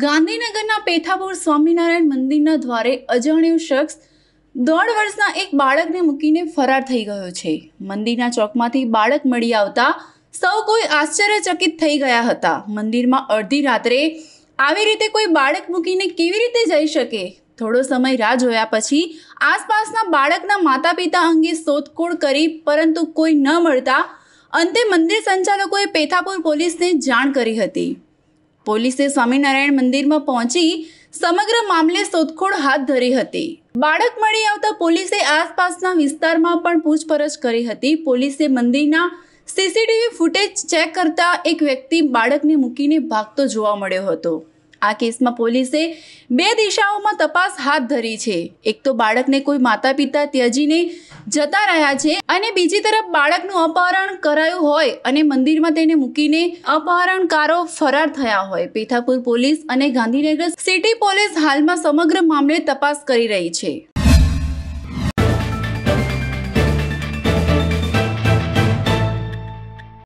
ગાંધીનગરના પેથાપુર સ્વામિનારાયણ મંદિરના દ્વારે અજાણ્યો શખ્સ દોઢ વર્ષના એક બાળકને મૂકીને ફરાર થઈ ગયો છે મંદિરના ચોકમાંથી બાળક મળી આવતા સૌ કોઈ આશ્ચર્યચકિત થઈ ગયા હતા મંદિરમાં અડધી રાત્રે આવી રીતે કોઈ બાળક મૂકીને કેવી રીતે જઈ શકે થોડો સમય રાહ જોયા પછી આસપાસના બાળકના માતા પિતા અંગે શોધખોળ કરી પરંતુ કોઈ ન મળતા અંતે મંદિર સંચાલકોએ પેથાપુર પોલીસને જાણ કરી હતી પોલીસે સ્વામિનારાયણ મંદિરમાં પહોંચી સમગ્ર મામલે શોધખોળ હાથ ધરી હતી બાળક મળી આવતા પોલીસે આસપાસના વિસ્તારમાં પણ પૂછપરછ કરી હતી પોલીસે મંદિરના સીસીટીવી ફૂટેજ ચેક કરતા એક વ્યક્તિ બાળકને મૂકીને ભાગતો જોવા મળ્યો હતો આ કેસમાં પોલીસે બે દિશાઓમાં તપાસ હાથ ધરી છે એક તો બાળકને કોઈ માતા પિતા ત્યજીને જતા રહ્યા છે અને બીજી તરફ બાળકનું અપહરણ કરાયું હોય અને મંદિરમાં તેને મૂકીને અપહરણકારો ફરાર થયા હોય પેથાપુર પોલીસ અને ગાંધીનગર સિટી પોલીસ હાલમાં સમગ્ર મામલે તપાસ કરી રહી છે